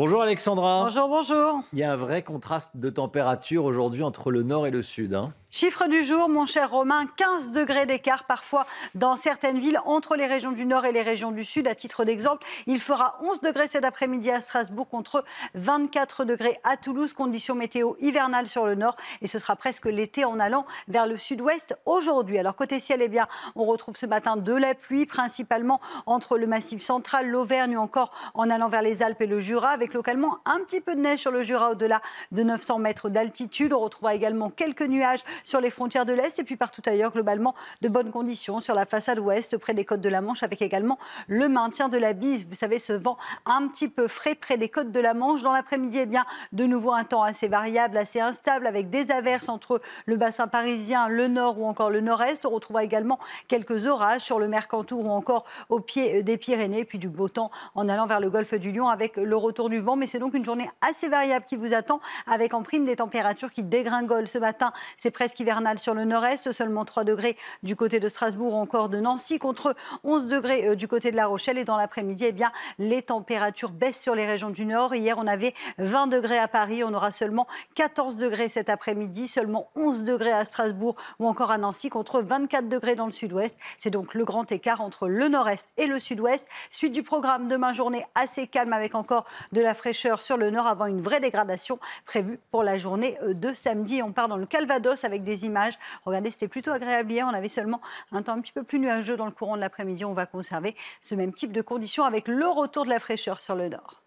Bonjour Alexandra. Bonjour, bonjour. Il y a un vrai contraste de température aujourd'hui entre le nord et le sud. Hein. Chiffre du jour, mon cher Romain, 15 degrés d'écart parfois dans certaines villes entre les régions du Nord et les régions du Sud. À titre d'exemple, il fera 11 degrés cet après-midi à Strasbourg contre 24 degrés à Toulouse. Conditions météo hivernales sur le Nord et ce sera presque l'été en allant vers le Sud-Ouest aujourd'hui. Alors côté ciel, eh bien, on retrouve ce matin de la pluie principalement entre le Massif central, l'Auvergne ou encore en allant vers les Alpes et le Jura avec localement un petit peu de neige sur le Jura au-delà de 900 mètres d'altitude. On retrouvera également quelques nuages sur les frontières de l'Est et puis partout ailleurs, globalement, de bonnes conditions sur la façade ouest, près des côtes de la Manche, avec également le maintien de la bise. Vous savez, ce vent un petit peu frais près des côtes de la Manche. Dans l'après-midi, eh bien, de nouveau un temps assez variable, assez instable, avec des averses entre le bassin parisien, le nord ou encore le nord-est. On retrouvera également quelques orages sur le Mercantour ou encore au pied des Pyrénées, puis du beau temps en allant vers le golfe du Lion avec le retour du vent. Mais c'est donc une journée assez variable qui vous attend, avec en prime des températures qui dégringolent ce matin. C'est presque presque sur le nord-est, seulement 3 degrés du côté de Strasbourg ou encore de Nancy, contre 11 degrés euh, du côté de La Rochelle. Et dans l'après-midi, eh bien, les températures baissent sur les régions du nord. Hier, on avait 20 degrés à Paris, on aura seulement 14 degrés cet après-midi, seulement 11 degrés à Strasbourg ou encore à Nancy, contre 24 degrés dans le sud-ouest. C'est donc le grand écart entre le nord-est et le sud-ouest. Suite du programme demain, journée assez calme avec encore de la fraîcheur sur le nord avant une vraie dégradation prévue pour la journée euh, de samedi. On part dans le Calvados avec des images. Regardez, c'était plutôt agréable hier. On avait seulement un temps un petit peu plus nuageux dans le courant de l'après-midi. On va conserver ce même type de conditions avec le retour de la fraîcheur sur le nord.